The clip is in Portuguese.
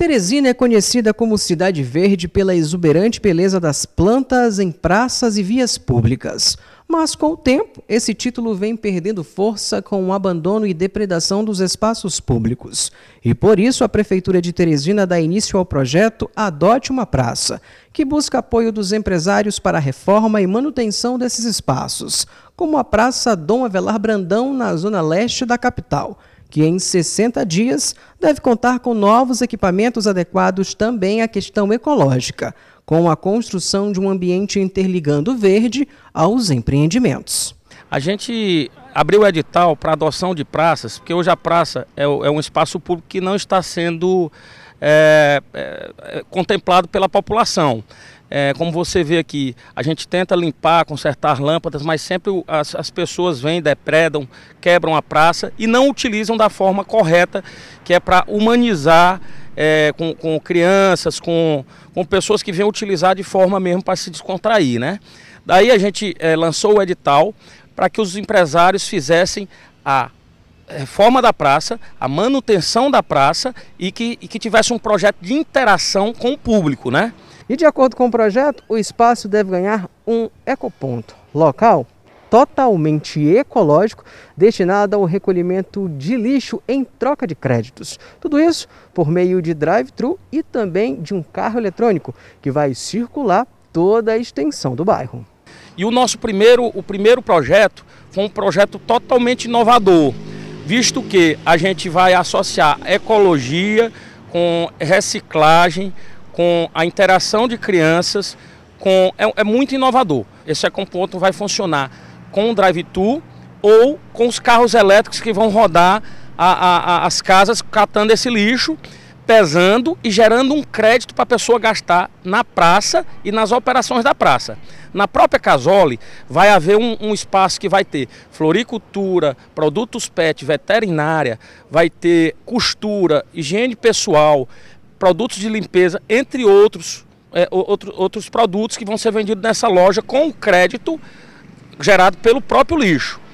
Teresina é conhecida como Cidade Verde pela exuberante beleza das plantas em praças e vias públicas. Mas, com o tempo, esse título vem perdendo força com o abandono e depredação dos espaços públicos. E por isso, a Prefeitura de Teresina dá início ao projeto Adote uma Praça, que busca apoio dos empresários para a reforma e manutenção desses espaços, como a Praça Dom Avelar Brandão, na zona leste da capital que em 60 dias deve contar com novos equipamentos adequados também à questão ecológica, com a construção de um ambiente interligando verde aos empreendimentos. A gente abriu o edital para adoção de praças, porque hoje a praça é, é um espaço público que não está sendo é, é, é, contemplado pela população. É, como você vê aqui, a gente tenta limpar, consertar lâmpadas, mas sempre as, as, pessoas vêm, depredam, quebram a praça e não utilizam da forma correta, que é para humanizar é, com, com, crianças, com, com pessoas que vêm utilizar de forma mesmo para se descontrair. Né? Daí a gente é, lançou o edital para que os empresários fizessem a reforma da praça, a manutenção da praça e que, e que tivesse um projeto de interação com o público, né? E de acordo com o projeto, o espaço deve ganhar um ecoponto local totalmente ecológico, destinado ao recolhimento de lixo em troca de créditos. Tudo isso por meio de drive-thru e também de um carro eletrônico que vai circular toda a extensão do bairro. E o nosso primeiro, o primeiro projeto foi um projeto totalmente inovador visto que a gente vai associar ecologia com reciclagem, com a interação de crianças, com é, é muito inovador. Esse EcoPonto vai funcionar com o drive-thru ou com os carros elétricos que vão rodar a, a, a, as casas catando esse lixo pesando e gerando um crédito para a pessoa gastar na praça e nas operações da praça. Na própria Casole vai haver um, um espaço que vai ter floricultura, produtos PET, veterinária, vai ter costura, higiene pessoal, produtos de limpeza, entre outros, é, outro, outros produtos que vão ser vendidos nessa loja com crédito gerado pelo próprio lixo.